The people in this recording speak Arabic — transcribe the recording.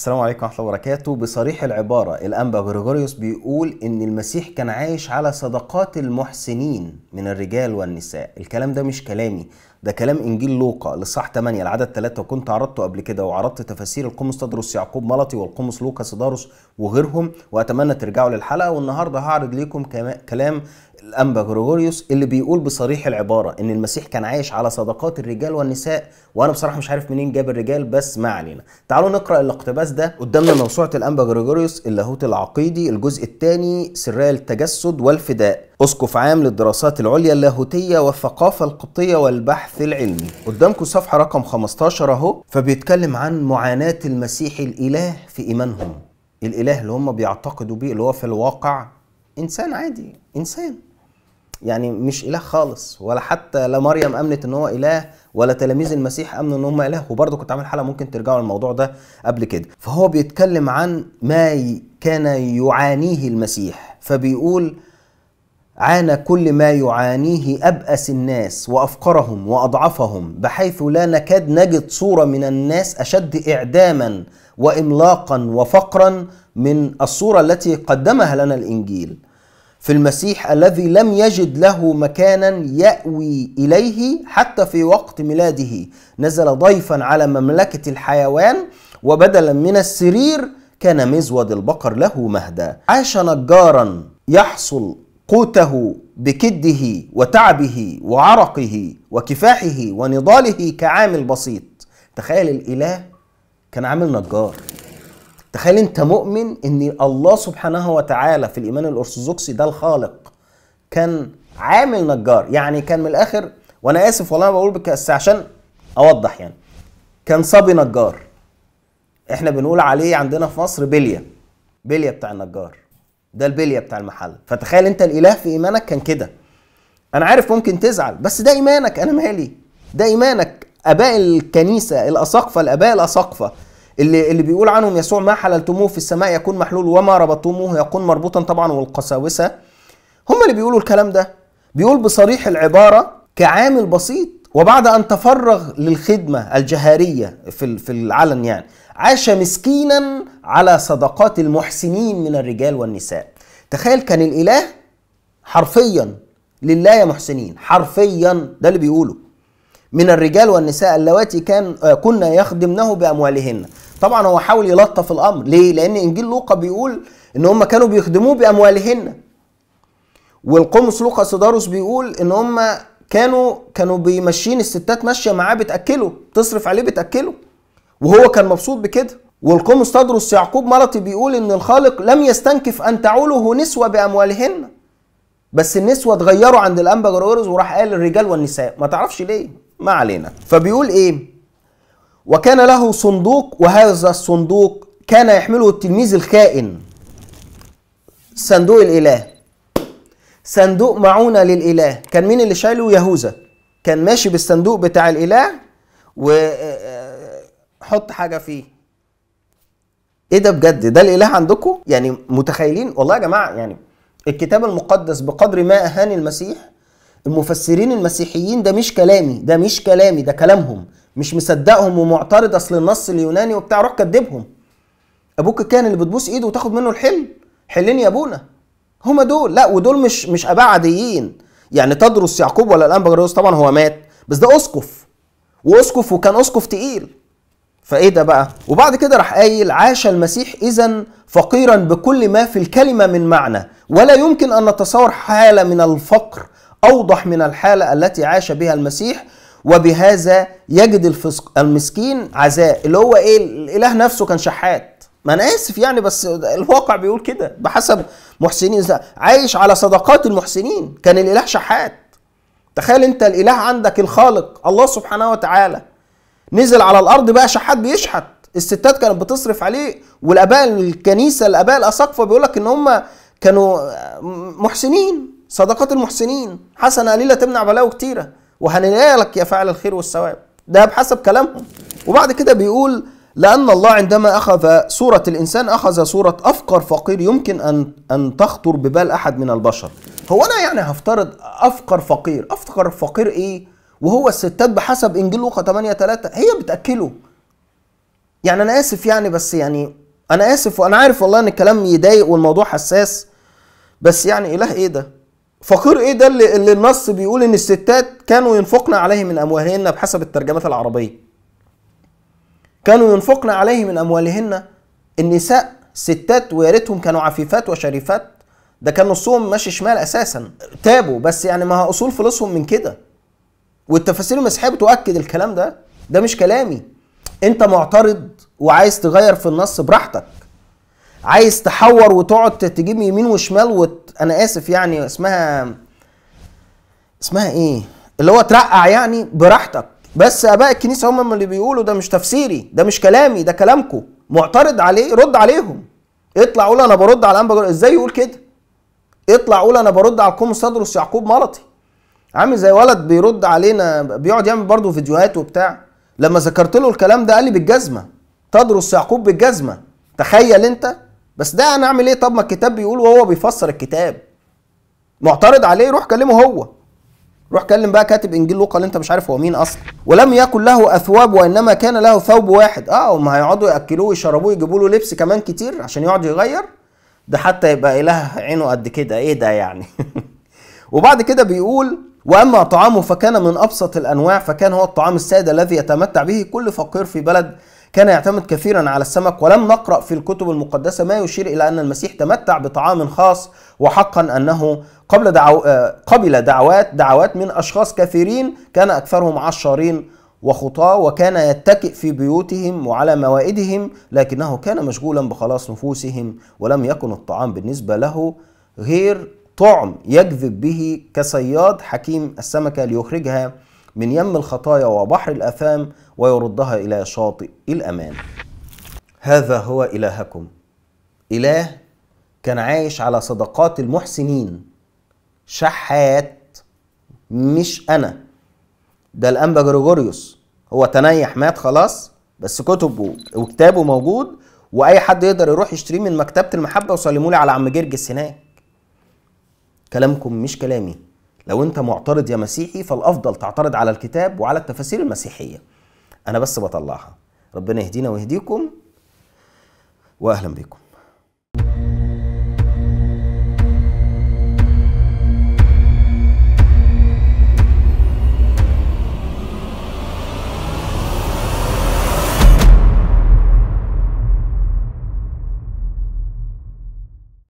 السلام عليكم ورحمة الله وبركاته بصريح العبارة الأنبا غريغوريوس بيقول إن المسيح كان عايش على صدقات المحسنين من الرجال والنساء الكلام ده مش كلامي ده كلام انجيل لوقا لصح 8 العدد 3 وكنت عرضته قبل كده وعرضت تفاسير القمص تدرس يعقوب ملطي والقمص لوقا سدارس وغيرهم واتمنى ترجعوا للحلقه والنهارده هعرض ليكم كلام الانبا جريجوريوس اللي بيقول بصريح العباره ان المسيح كان عايش على صدقات الرجال والنساء وانا بصراحه مش عارف منين جاب الرجال بس ما علينا تعالوا نقرا الاقتباس ده قدامنا موسوعه الانبا جريجوريوس اللاهوت العقيدي الجزء الثاني سرية التجسد والفداء اسقف عام للدراسات العليا اللاهوتيه والثقافه القبطيه والبحث البحث العلمي قدامكم صفحة رقم 15 اهو فبيتكلم عن معاناة المسيح الإله في إيمانهم الإله اللي هم بيعتقدوا بيه اللي هو في الواقع إنسان عادي إنسان يعني مش إله خالص ولا حتى لا مريم أمنت إن هو إله ولا تلاميذ المسيح أمنوا إن هم إله وبرضه كنت عامل حلقة ممكن ترجعوا للموضوع ده قبل كده فهو بيتكلم عن ما كان يعانيه المسيح فبيقول عانى كل ما يعانيه أبأس الناس وأفقرهم وأضعفهم بحيث لا نكاد نجد صورة من الناس أشد إعداما وإملاقا وفقرا من الصورة التي قدمها لنا الإنجيل في المسيح الذي لم يجد له مكانا يأوي إليه حتى في وقت ميلاده نزل ضيفا على مملكة الحيوان وبدلا من السرير كان مزود البقر له مهدا عاش نجارا يحصل قوته بكده وتعبه وعرقه وكفاحه ونضاله كعامل بسيط تخيل الاله كان عامل نجار تخيل انت مؤمن ان الله سبحانه وتعالى في الايمان الارثوذكسي ده الخالق كان عامل نجار يعني كان من الاخر وانا اسف والله ما بقول بس عشان اوضح يعني كان صبي نجار احنا بنقول عليه عندنا في مصر بليه بليه بتاع النجار ده البليه بتاع المحل فتخيل انت الاله في ايمانك كان كده انا عارف ممكن تزعل بس ده ايمانك انا مالي ده ايمانك اباء الكنيسه الاساقفه الاباء الاساقفه اللي اللي بيقول عنهم يسوع ما حللتموه في السماء يكون محلول وما ربطتموه يكون مربوطا طبعا والقساوسه هم اللي بيقولوا الكلام ده بيقول بصريح العباره كعامل بسيط وبعد أن تفرغ للخدمة الجهارية في في العلن يعني عاش مسكينا على صدقات المحسنين من الرجال والنساء تخيل كان الإله حرفيا لله يا محسنين حرفيا ده اللي بيقوله من الرجال والنساء اللواتي كان آه، كنا يخدمنه بأموالهن طبعا هو حاول يلطف الأمر ليه؟ لأن إنجيل لوقا بيقول إن هم كانوا بيخدموه بأموالهن والقمص لوقا سيداروس بيقول إن هم كانوا كانوا بيمشين الستات ماشيه معاه بتاكله تصرف عليه بتاكله وهو كان مبسوط بكده والقمص تدرس يعقوب مرتي بيقول ان الخالق لم يستنكف ان تعوله نسوه باموالهن بس النسوه اتغيروا عند الانبا جرورز وراح قال الرجال والنساء ما تعرفش ليه ما علينا فبيقول ايه وكان له صندوق وهذا الصندوق كان يحمله التلميذ الخائن صندوق الاله صندوق معونة للإله كان مين اللي شايله يهوذا كان ماشي بالصندوق بتاع الإله وحط آه، آه، حاجة فيه ايه ده بجد ده الاله عندكم يعني متخيلين والله يا جماعه يعني الكتاب المقدس بقدر ما اهان المسيح المفسرين المسيحيين ده مش كلامي ده مش كلامي ده كلامهم مش مصدقهم ومعترض اصل النص اليوناني وبتاع روح كدبهم ابوك كان اللي بتبوس ايده وتاخد منه الحل حلني يا ابونا هما دول لا ودول مش مش اباء عاديين يعني تدرس يعقوب ولا الان طبعا هو مات بس ده اسقف واسقف وكان اسقف تقيل فايه ده بقى وبعد كده راح قايل عاش المسيح اذا فقيرا بكل ما في الكلمه من معنى ولا يمكن ان نتصور حاله من الفقر اوضح من الحاله التي عاش بها المسيح وبهذا يجد المسكين عزاء اللي هو ايه الاله نفسه كان شحات ما انا اسف يعني بس الواقع بيقول كده بحسب محسنين عايش على صدقات المحسنين كان الاله شحات تخيل انت الاله عندك الخالق الله سبحانه وتعالى نزل على الارض بقى شحات بيشحت الستات كانت بتصرف عليه والاباء الكنيسه الاباء الاساقفه بيقول لك ان هم كانوا محسنين صدقات المحسنين حسنه قليله تمنع بلاوي كتيره وهنلاقي لك يا فاعل الخير والثواب ده بحسب كلامهم وبعد كده بيقول لأن الله عندما أخذ صورة الإنسان أخذ صورة أفقر فقير يمكن أن أن تخطر ببال أحد من البشر. هو أنا يعني هفترض أفقر فقير، أفقر فقير إيه؟ وهو الستات بحسب إنجيل لوقا 8 3 هي بتأكله. يعني أنا آسف يعني بس يعني أنا آسف وأنا عارف والله إن الكلام يضايق والموضوع حساس بس يعني إله إيه ده؟ فقير إيه ده اللي, اللي النص بيقول إن الستات كانوا ينفقن عليه من أموالهن بحسب الترجمات العربية. كانوا ينفقن عليه من أموالهن النساء ستات ويا ريتهم كانوا عفيفات وشريفات ده كان نصهم ماشي شمال أساسا تابوا بس يعني ما أصول فلوسهم من كده والتفاسير المسيحية بتؤكد الكلام ده ده مش كلامي أنت معترض وعايز تغير في النص براحتك عايز تحور وتقعد تجيب يمين وشمال وت... انا اسف يعني اسمها اسمها ايه اللي هو ترقع يعني براحتك بس اباء الكنيسه هم اللي بيقولوا ده مش تفسيري ده مش كلامي ده كلامكم معترض عليه رد عليهم اطلع قول انا برد على الانبا ازاي يقول كده اطلع قول انا برد على القوم السدرس يعقوب ملطي عامل زي ولد بيرد علينا بيقعد يعمل برضه فيديوهات وبتاع لما ذكرت له الكلام ده قال لي بالجزمه تدرس يعقوب بالجزمه تخيل انت بس ده انا اعمل ايه طب ما الكتاب بيقول وهو بيفسر الكتاب معترض عليه روح كلمه هو روح كلم بقى كاتب انجيل لوقا اللي انت مش عارف هو مين اصلا ولم يكن له اثواب وانما كان له ثوب واحد اه هم هيقعدوا ياكلوه ويشربوه يجيبوا له لبس كمان كتير عشان يقعد يغير ده حتى يبقى اله عينه قد كده ايه ده يعني وبعد كده بيقول واما طعامه فكان من ابسط الانواع فكان هو الطعام السائد الذي يتمتع به كل فقير في بلد كان يعتمد كثيرا على السمك ولم نقرا في الكتب المقدسه ما يشير الى ان المسيح تمتع بطعام خاص وحقا انه قبل دعو... آه، قبل دعوات دعوات من أشخاص كثيرين كان أكثرهم عشارين وخطاة وكان يتكئ في بيوتهم وعلى موائدهم لكنه كان مشغولا بخلاص نفوسهم ولم يكن الطعام بالنسبة له غير طعم يجذب به كصياد حكيم السمكة ليخرجها من يم الخطايا وبحر الأثام ويردها إلى شاطئ الأمان هذا هو إلهكم إله كان عايش على صدقات المحسنين شحات مش انا ده الانبا جريجوريوس هو تنيح مات خلاص بس كتبه وكتابه موجود واي حد يقدر يروح يشتريه من مكتبه المحبه وسلموا لي على عم جرجس هناك كلامكم مش كلامي لو انت معترض يا مسيحي فالافضل تعترض على الكتاب وعلى التفاسير المسيحيه انا بس بطلعها ربنا يهدينا ويهديكم واهلا بكم